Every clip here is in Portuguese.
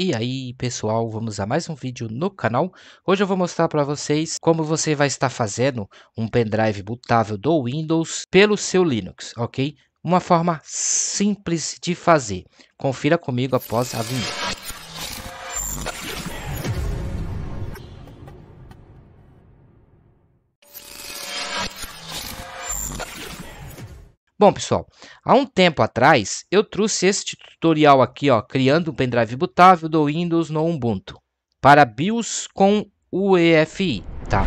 E aí pessoal, vamos a mais um vídeo no canal. Hoje eu vou mostrar para vocês como você vai estar fazendo um pendrive bootável do Windows pelo seu Linux, ok? Uma forma simples de fazer. Confira comigo após a vinheta. Bom, pessoal, há um tempo atrás eu trouxe este tutorial aqui, ó, criando um pendrive bootável do Windows no Ubuntu para BIOS com UEFI, tá?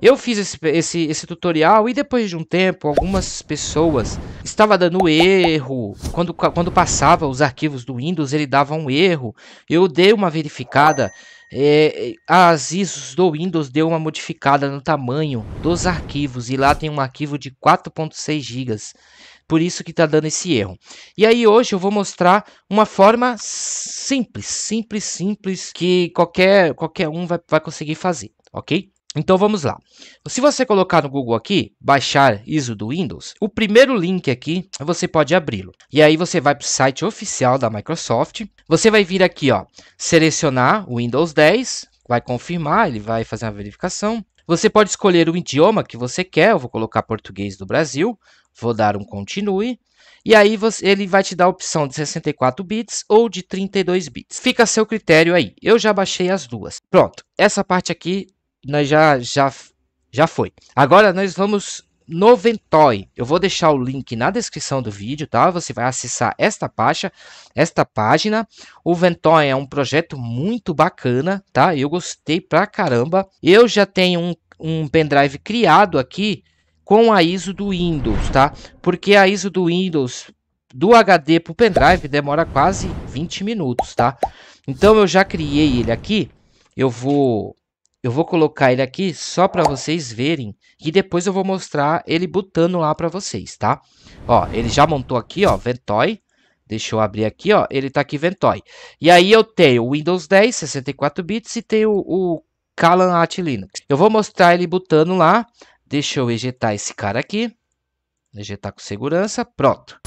Eu fiz esse, esse, esse, tutorial e depois de um tempo, algumas pessoas estavam dando erro. Quando, quando passava os arquivos do Windows, ele dava um erro. Eu dei uma verificada. É, é as ISOs do Windows deu uma modificada no tamanho dos arquivos. E lá tem um arquivo de 4.6 GB. Por isso que está dando esse erro. E aí hoje eu vou mostrar uma forma simples, simples, simples, que qualquer, qualquer um vai, vai conseguir fazer, ok? Então vamos lá. Se você colocar no Google aqui, baixar ISO do Windows, o primeiro link aqui, você pode abri-lo. E aí você vai para o site oficial da Microsoft. Você vai vir aqui, ó, selecionar o Windows 10, vai confirmar, ele vai fazer uma verificação. Você pode escolher o idioma que você quer, eu vou colocar português do Brasil, vou dar um continue, e aí você, ele vai te dar a opção de 64 bits ou de 32 bits. Fica a seu critério aí. Eu já baixei as duas. Pronto, essa parte aqui nós já, já, já foi. Agora nós vamos Noventoy. Eu vou deixar o link na descrição do vídeo, tá? Você vai acessar esta pasta, esta página. O Ventoy é um projeto muito bacana, tá? Eu gostei pra caramba. Eu já tenho um, um pendrive criado aqui com a ISO do Windows, tá? Porque a ISO do Windows do HD pro pendrive demora quase 20 minutos, tá? Então eu já criei ele aqui. Eu vou eu vou colocar ele aqui só para vocês verem e depois eu vou mostrar ele botando lá para vocês, tá? Ó, ele já montou aqui, ó, Ventoy. Deixa eu abrir aqui, ó, ele tá aqui Ventoy. E aí eu tenho o Windows 10, 64 bits e tenho o, Kalan At Linux. Eu vou mostrar ele botando lá. Deixa eu ejetar esse cara aqui. Ejetar com segurança, pronto.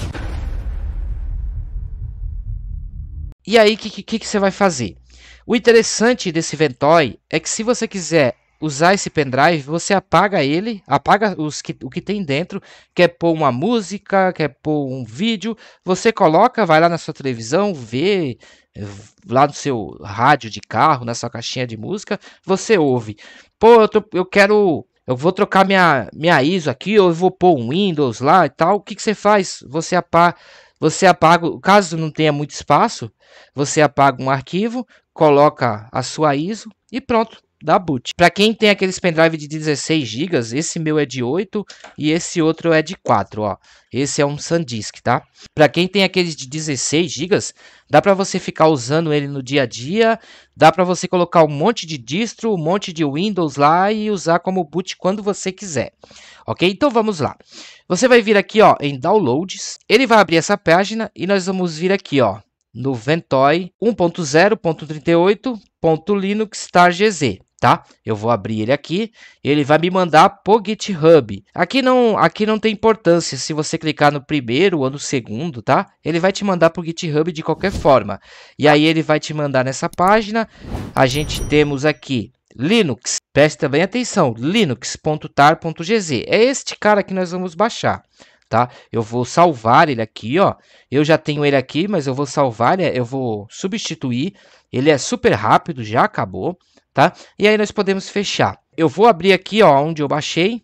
E aí, o que, que, que você vai fazer? O interessante desse Ventoy é que se você quiser usar esse pendrive, você apaga ele, apaga os que, o que tem dentro, quer pôr uma música, quer pôr um vídeo, você coloca, vai lá na sua televisão, vê lá no seu rádio de carro, na sua caixinha de música, você ouve. Pô, eu, tô, eu quero eu vou trocar minha, minha ISO aqui, ou eu vou pôr um Windows lá e tal. O que, que você faz? Você apaga, você apaga, caso não tenha muito espaço, você apaga um arquivo, coloca a sua ISO e pronto, dá boot. Para quem tem aqueles pendrive de 16 GB, esse meu é de 8 e esse outro é de 4, ó. Esse é um SanDisk, tá? Para quem tem aqueles de 16 GB, dá para você ficar usando ele no dia a dia, dá para você colocar um monte de distro, um monte de Windows lá e usar como boot quando você quiser. OK? Então vamos lá. Você vai vir aqui, ó, em downloads, ele vai abrir essa página e nós vamos vir aqui, ó, no Ventoy tar.gz, tá? Eu vou abrir ele aqui, ele vai me mandar para o GitHub. Aqui não, aqui não tem importância se você clicar no primeiro ou no segundo, tá? Ele vai te mandar para o GitHub de qualquer forma. E aí ele vai te mandar nessa página. A gente temos aqui Linux. Preste bem atenção, linux.tar.gz. É este cara que nós vamos baixar tá? Eu vou salvar ele aqui, ó. Eu já tenho ele aqui, mas eu vou salvar, é, eu vou substituir. Ele é super rápido, já acabou, tá? E aí nós podemos fechar. Eu vou abrir aqui, ó, onde eu baixei.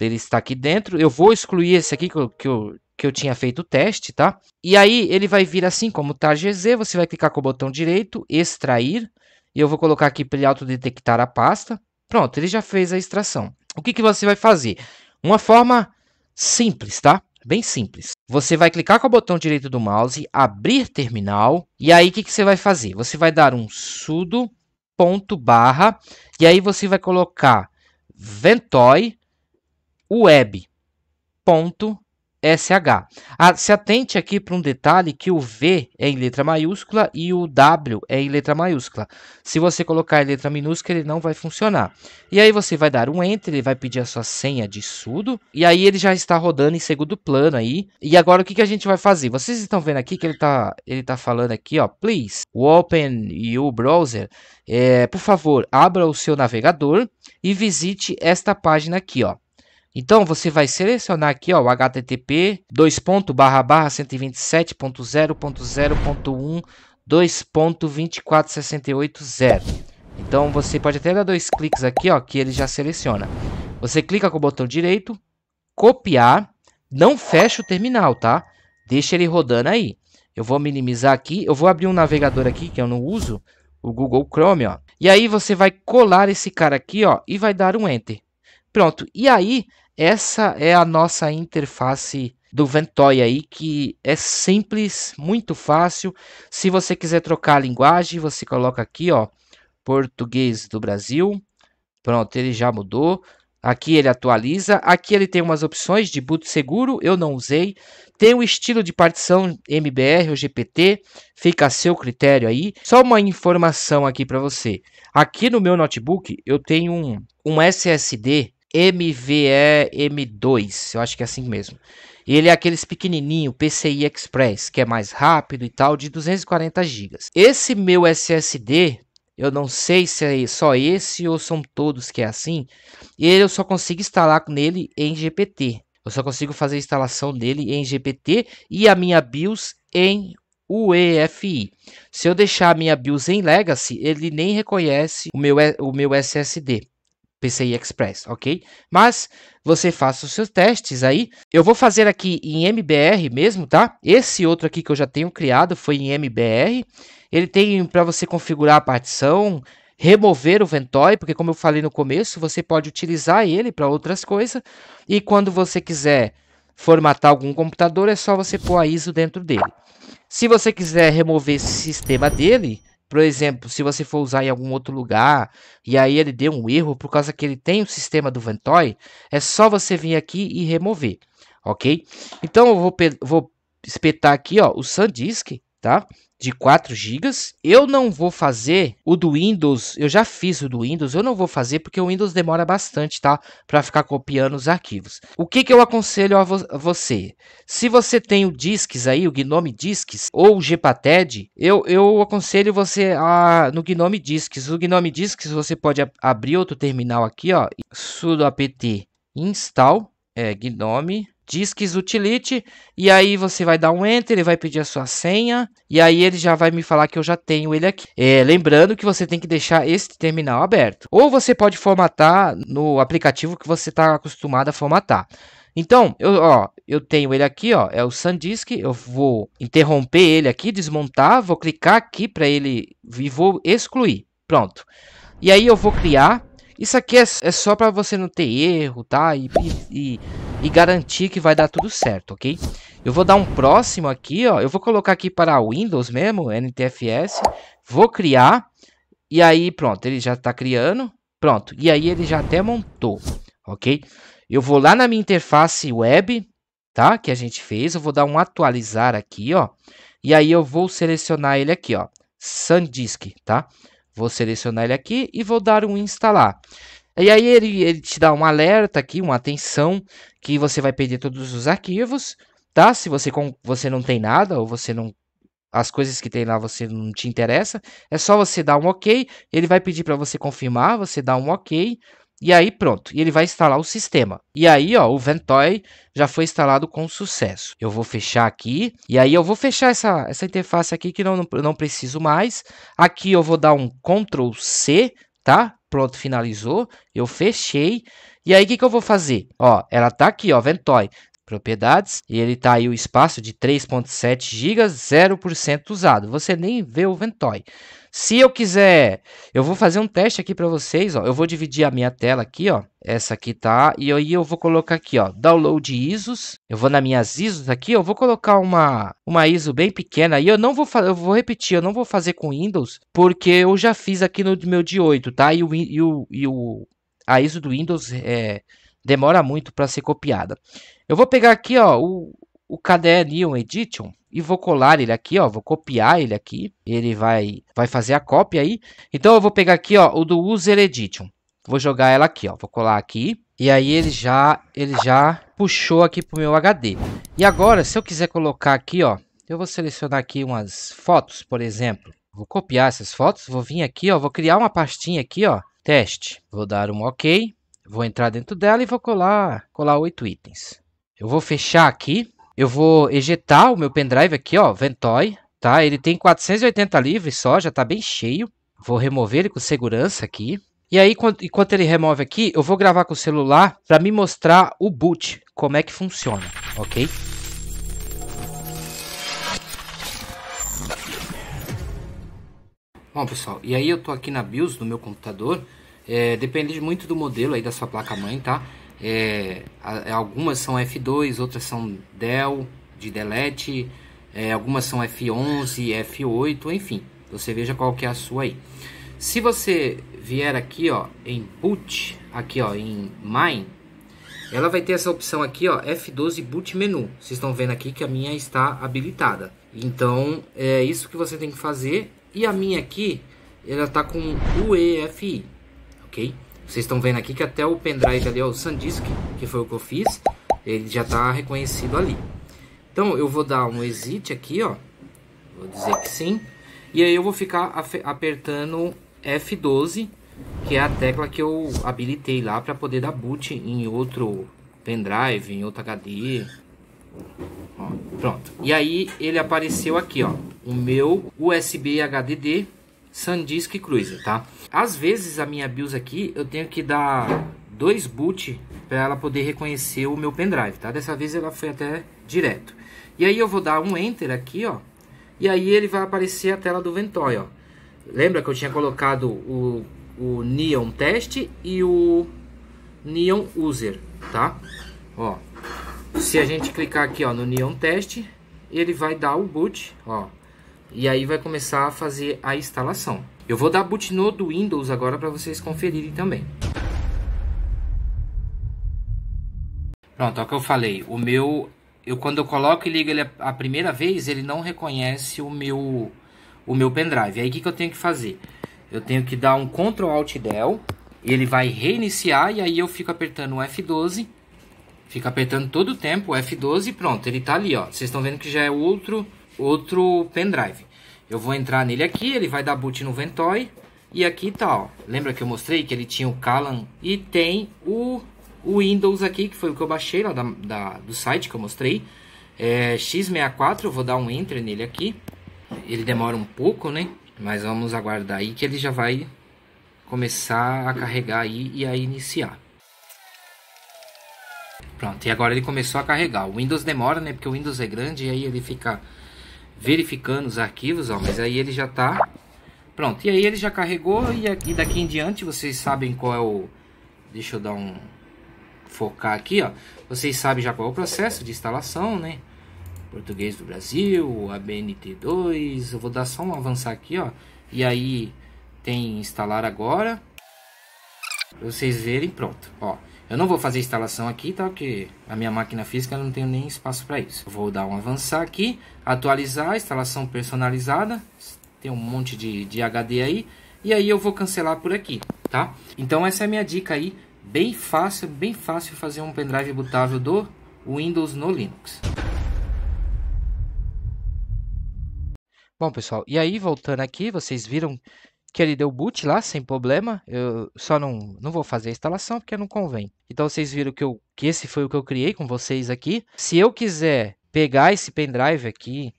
Ele está aqui dentro. Eu vou excluir esse aqui que eu, que eu, que eu tinha feito o teste, tá? E aí ele vai vir assim como gz você vai clicar com o botão direito, extrair. E eu vou colocar aqui para ele autodetectar a pasta. Pronto, ele já fez a extração. O que, que você vai fazer? Uma forma simples, tá? Bem simples. Você vai clicar com o botão direito do mouse, abrir terminal, e aí o que, que você vai fazer? Você vai dar um sudo ponto barra, e aí você vai colocar ventoy web ponto SH. Ah, se atente aqui para um detalhe que o V é em letra maiúscula e o W é em letra maiúscula. Se você colocar em letra minúscula, ele não vai funcionar. E aí você vai dar um Enter, ele vai pedir a sua senha de sudo, e aí ele já está rodando em segundo plano aí. E agora o que, que a gente vai fazer? Vocês estão vendo aqui que ele está ele tá falando aqui, ó, please, open your browser. É, por favor, abra o seu navegador e visite esta página aqui, ó. Então você vai selecionar aqui ó, o http 2.127.0.0.1 Então você pode até dar dois cliques aqui ó, que ele já seleciona. Você clica com o botão direito, copiar, não fecha o terminal, tá? Deixa ele rodando aí. Eu vou minimizar aqui, eu vou abrir um navegador aqui que eu não uso, o Google Chrome, ó. E aí você vai colar esse cara aqui, ó, e vai dar um Enter. Pronto, e aí essa é a nossa interface do Ventoy aí, que é simples, muito fácil. Se você quiser trocar a linguagem, você coloca aqui, ó, português do Brasil. Pronto, ele já mudou. Aqui ele atualiza. Aqui ele tem umas opções de boot seguro, eu não usei. Tem o estilo de partição MBR ou GPT, fica a seu critério aí. Só uma informação aqui para você. Aqui no meu notebook eu tenho um, um SSD MVE-M2, eu acho que é assim mesmo. E ele é aqueles pequenininho, PCI Express, que é mais rápido e tal, de 240 GB. Esse meu SSD, eu não sei se é só esse ou são todos que é assim, ele eu só consigo instalar nele em GPT. Eu só consigo fazer a instalação dele em GPT e a minha BIOS em UEFI. Se eu deixar a minha BIOS em Legacy, ele nem reconhece o meu, o meu SSD. PCI Express, ok? Mas você faça os seus testes aí. Eu vou fazer aqui em MBR mesmo, tá? Esse outro aqui que eu já tenho criado foi em MBR. Ele tem para você configurar a partição, remover o Ventoy, porque como eu falei no começo, você pode utilizar ele para outras coisas. E quando você quiser formatar algum computador, é só você pôr a ISO dentro dele. Se você quiser remover esse sistema dele, por exemplo, se você for usar em algum outro lugar e aí ele deu um erro por causa que ele tem o sistema do Ventoy, é só você vir aqui e remover, ok? Então eu vou, vou espetar aqui ó, o SanDisk tá? De 4 GB. Eu não vou fazer o do Windows, eu já fiz o do Windows, eu não vou fazer porque o Windows demora bastante, tá? Para ficar copiando os arquivos. O que, que eu aconselho a, vo você? Se você tem o Disques aí, o Gnome Disques ou o Gpatad, eu, eu aconselho você a no Gnome Disques. O Gnome Disques você pode ab abrir outro terminal aqui, ó, sudo apt install é, gnome disques utility e aí você vai dar um enter, ele vai pedir a sua senha e aí ele já vai me falar que eu já tenho ele aqui. É, lembrando que você tem que deixar este terminal aberto. Ou você pode formatar no aplicativo que você está acostumado a formatar. Então, eu, ó, eu tenho ele aqui, ó, é o SanDisk, eu vou interromper ele aqui, desmontar, vou clicar aqui para ele e vou excluir. Pronto. E aí eu vou criar isso aqui é, é só para você não ter erro, tá? E, e, e, garantir que vai dar tudo certo, ok? Eu vou dar um próximo aqui, ó. Eu vou colocar aqui para Windows mesmo, NTFS. Vou criar. E aí, pronto, ele já está criando. Pronto, e aí ele já até montou, ok? Eu vou lá na minha interface web, tá? Que a gente fez. Eu vou dar um atualizar aqui, ó. E aí eu vou selecionar ele aqui, ó. SanDisk, tá? Vou selecionar ele aqui e vou dar um instalar. E aí ele, ele te dá um alerta aqui, uma atenção, que você vai perder todos os arquivos, tá? Se você, com, você não tem nada ou você não as coisas que tem lá você não te interessa, é só você dar um OK, ele vai pedir para você confirmar, você dá um OK, e aí pronto, e ele vai instalar o sistema. E aí, ó, o Ventoy já foi instalado com sucesso. Eu vou fechar aqui, e aí eu vou fechar essa, essa interface aqui que não, não preciso mais. Aqui eu vou dar um Ctrl C, tá? Pronto, finalizou. Eu fechei. E aí, o que, que eu vou fazer? Ó, ela tá aqui, ó, Ventoy propriedades e ele tá aí o espaço de 3.7 GB, 0% usado. Você nem vê o Ventoy. Se eu quiser, eu vou fazer um teste aqui para vocês, ó. Eu vou dividir a minha tela aqui, ó. Essa aqui tá, e aí eu vou colocar aqui, ó, download ISOs. Eu vou nas minhas ISOs aqui, eu vou colocar uma, uma ISO bem pequena. E eu não vou, eu vou repetir, eu não vou fazer com Windows, porque eu já fiz aqui no meu D8, tá? E o, e o, e o a ISO do Windows é, demora muito para ser copiada. Eu vou pegar aqui, ó, o, o Neon Edition e vou colar ele aqui, ó, vou copiar ele aqui, ele vai, vai fazer a cópia aí. Então eu vou pegar aqui, ó, o do User Edition, vou jogar ela aqui, ó, vou colar aqui. E aí ele já, ele já puxou aqui pro meu HD. E agora, se eu quiser colocar aqui, ó, eu vou selecionar aqui umas fotos, por exemplo. Vou copiar essas fotos, vou vir aqui, ó, vou criar uma pastinha aqui, ó, teste. Vou dar um OK, vou entrar dentro dela e vou colar, colar oito itens. Eu vou fechar aqui, eu vou ejetar o meu pendrive aqui, ó, Ventoy, tá? Ele tem 480 livres só, já tá bem cheio. Vou remover ele com segurança aqui. E aí, enquanto ele remove aqui, eu vou gravar com o celular para me mostrar o boot, como é que funciona, ok? Bom, pessoal, e aí eu tô aqui na BIOS do meu computador. É, depende muito do modelo aí da sua placa-mãe, tá? É, é, algumas são F2, outras são del, de delete, é, algumas são F11, F8, enfim, você veja qual que é a sua aí. Se você vier aqui ó, em boot, aqui ó, em mine, ela vai ter essa opção aqui ó, F12 boot menu, vocês estão vendo aqui que a minha está habilitada. Então é isso que você tem que fazer e a minha aqui, ela está com UEFI, ok? Vocês estão vendo aqui que até o pendrive ali, ó, o SanDisk, que foi o que eu fiz, ele já está reconhecido ali. Então eu vou dar um exit aqui, ó. Vou dizer que sim. E aí eu vou ficar apertando F12, que é a tecla que eu habilitei lá para poder dar boot em outro pendrive, em outro HD. Ó, pronto. E aí ele apareceu aqui, ó, o meu USB HDD SanDisk Cruiser, tá? Às vezes a minha BIOS aqui, eu tenho que dar dois boot para ela poder reconhecer o meu pendrive, tá? Dessa vez ela foi até direto. E aí eu vou dar um Enter aqui, ó. E aí ele vai aparecer a tela do Ventoy, ó. Lembra que eu tinha colocado o, o Neon Test e o Neon User, tá? Ó, se a gente clicar aqui ó, no Neon Test, ele vai dar o boot, ó e aí vai começar a fazer a instalação. Eu vou dar bootnô do Windows agora para vocês conferirem também. Pronto, é o que eu falei. O meu, eu quando eu coloco e ligo ele a primeira vez, ele não reconhece o meu o meu pendrive. Aí o que, que eu tenho que fazer? Eu tenho que dar um Ctrl Alt Del, ele vai reiniciar e aí eu fico apertando o F12, fico apertando todo o tempo o F12 e pronto, ele tá ali, ó. Vocês estão vendo que já é outro outro pendrive. Eu vou entrar nele aqui, ele vai dar boot no Ventoy. E aqui tá, ó. Lembra que eu mostrei que ele tinha o Kalan e tem o, o Windows aqui, que foi o que eu baixei lá da, da do site que eu mostrei. É, X64, eu vou dar um Enter nele aqui. Ele demora um pouco, né? Mas vamos aguardar aí que ele já vai começar a carregar aí e a iniciar. Pronto, e agora ele começou a carregar. O Windows demora, né? Porque o Windows é grande e aí ele fica verificando os arquivos, ó, mas aí ele já está pronto. E aí ele já carregou e, aqui daqui em diante vocês sabem qual é o... Deixa eu dar um... Focar aqui, ó. Vocês sabem já qual é o processo de instalação, né? Português do Brasil, ABNT2. Eu vou dar só um avançar aqui, ó. E aí tem instalar agora. Pra vocês verem, pronto, ó. Eu não vou fazer instalação aqui, tá? Porque a minha máquina física não tem nem espaço para isso. Vou dar um avançar aqui, atualizar, instalação personalizada. Tem um monte de, de HD aí. E aí eu vou cancelar por aqui, tá? Então essa é a minha dica aí. Bem fácil, bem fácil fazer um pendrive bootável do Windows no Linux. Bom, pessoal, e aí voltando aqui, vocês viram que ele deu boot lá sem problema. Eu só não, não vou fazer a instalação porque não convém. Então vocês viram que, eu, que esse foi o que eu criei com vocês aqui. Se eu quiser pegar esse pendrive aqui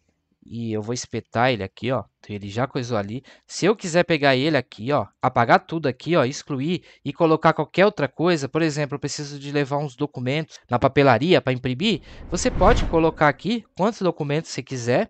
e eu vou espetar ele aqui, ó. Ele já coisou ali. Se eu quiser pegar ele aqui, ó, apagar tudo aqui, ó, excluir e colocar qualquer outra coisa, por exemplo, eu preciso de levar uns documentos na papelaria para imprimir, você pode colocar aqui quantos documentos você quiser.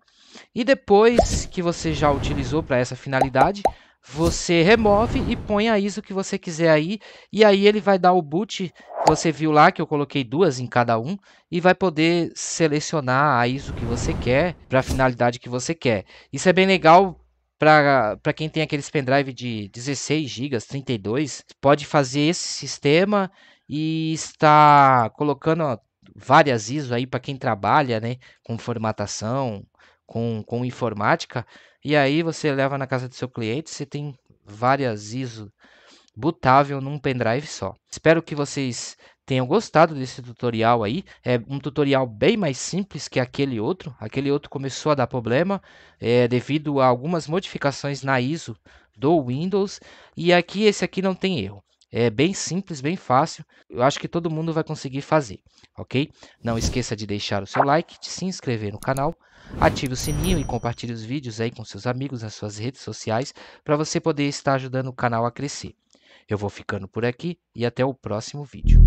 E depois que você já utilizou para essa finalidade, você remove e põe a ISO que você quiser aí, e aí ele vai dar o boot, você viu lá que eu coloquei duas em cada um, e vai poder selecionar a ISO que você quer, para a finalidade que você quer. Isso é bem legal para quem tem aqueles pendrive de 16 GB, 32, pode fazer esse sistema e está colocando várias ISO aí para quem trabalha, né, com formatação, com, com informática, e aí você leva na casa do seu cliente, você tem várias ISO bootável num pendrive só. Espero que vocês tenham gostado desse tutorial aí. É um tutorial bem mais simples que aquele outro. Aquele outro começou a dar problema é, devido a algumas modificações na ISO do Windows. E aqui esse aqui não tem erro. É bem simples, bem fácil. Eu acho que todo mundo vai conseguir fazer, ok? Não esqueça de deixar o seu like, de se inscrever no canal, ative o sininho e compartilhe os vídeos aí com seus amigos nas suas redes sociais para você poder estar ajudando o canal a crescer. Eu vou ficando por aqui e até o próximo vídeo.